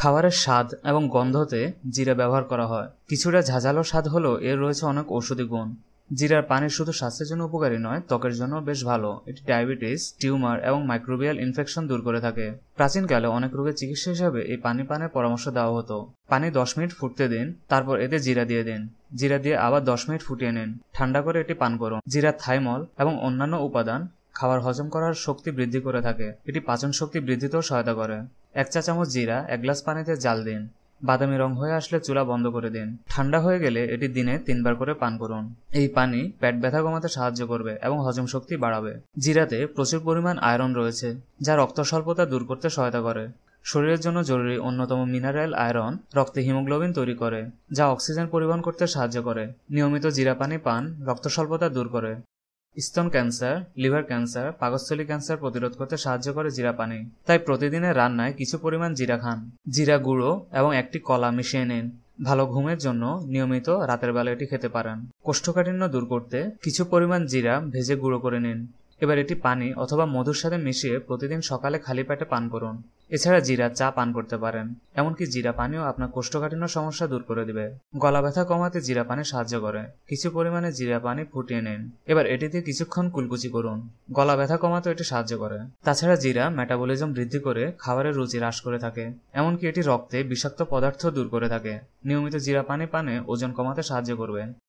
খাবারের স্বাদ এবং গন্ধতে জিরা ব্যবহার করা হয় কিছুটা ঝাঁঝালো স্বাদ হলেও এর রয়েছে অনেক ঔষধি গুণ জিরার পানি শুধু স্বাস্থ্যের জন্য উপকারী নয় ত্বকের জন্য বেশ ভালো এটি ডায়াবেটিস টিউমার এবং মাইক্রোবিয়াল ইনফেকশন দূর করে থাকে প্রাচীনকালে অনেক রোগের চিকিৎসা হিসাবে এই পানি পানের পরামর্শ দেওয়া হতো পানি দশ মিনিট ফুটতে দিন তারপর এতে জিরা দিয়ে দিন জিরা দিয়ে আবার দশ মিনিট ফুটিয়ে নিন ঠান্ডা করে এটি পান করুন জিরা থাইমল এবং অন্যান্য উপাদান খাবার হজম করার শক্তি বৃদ্ধি করে থাকে এটি পাচন শক্তি বৃদ্ধিতেও সহায়তা করে এক চা চামচ জিরা এক গ্লাস পানিতে জাল দিন বাদামি রং হয়ে আসলে চুলা বন্ধ করে দিন ঠান্ডা হয়ে গেলে এটি দিনে তিনবার করে পান করুন এই পানি পেট ব্যথা কমাতে সাহায্য করবে এবং হজম শক্তি বাড়াবে জিরাতে প্রচুর পরিমাণ আয়রন রয়েছে যা রক্ত স্বল্পতা দূর করতে সহায়তা করে শরীরের জন্য জরুরি অন্যতম মিনারেল আয়রন রক্তে হিমোগ্লোবিন তৈরি করে যা অক্সিজেন পরিবহন করতে সাহায্য করে নিয়মিত জিরা পানি পান রক্ত স্বল্পতা দূর করে স্তন ক্যান্সার লিভার ক্যান্সার পাকস্থলী ক্যান্সার প্রতিরোধ করতে সাহায্য করে জিরা পানি তাই প্রতিদিনের রান্নায় কিছু পরিমাণ জিরা খান জিরা গুঁড়ো এবং একটি কলা মিশিয়ে নিন ভালো ঘুমের জন্য নিয়মিত রাতের বেলা এটি খেতে পারেন কোষ্ঠকাঠিন্য দূর করতে কিছু পরিমাণ জিরা ভেজে গুঁড়ো করে নিন এবার এটি পানি অথবা মধুর সাথে মিশিয়ে প্রতিদিন সকালে খালি পেটে পান করুন এছাড়া জিরা চা পান করতে পারেন এমনকি জিরা পানিও আপনার কোষ্ঠকাঠিন্য সমস্যা দূর করে দিবে গলা ব্যথা কমাতে জিরা পানি সাহায্য করে কিছু পরিমাণে জিরা পানি ফুটিয়ে নিন এবার এটি দিয়ে কিছুক্ষণ কুলকুচি করুন গলা ব্যথা কমাতে এটি সাহায্য করে তাছাড়া জিরা মেটাবলিজম বৃদ্ধি করে খাবারের রুচি হ্রাস করে থাকে এমনকি এটি রক্তে বিষাক্ত পদার্থ দূর করে থাকে নিয়মিত জিরা পানি পানে ওজন কমাতে সাহায্য করবে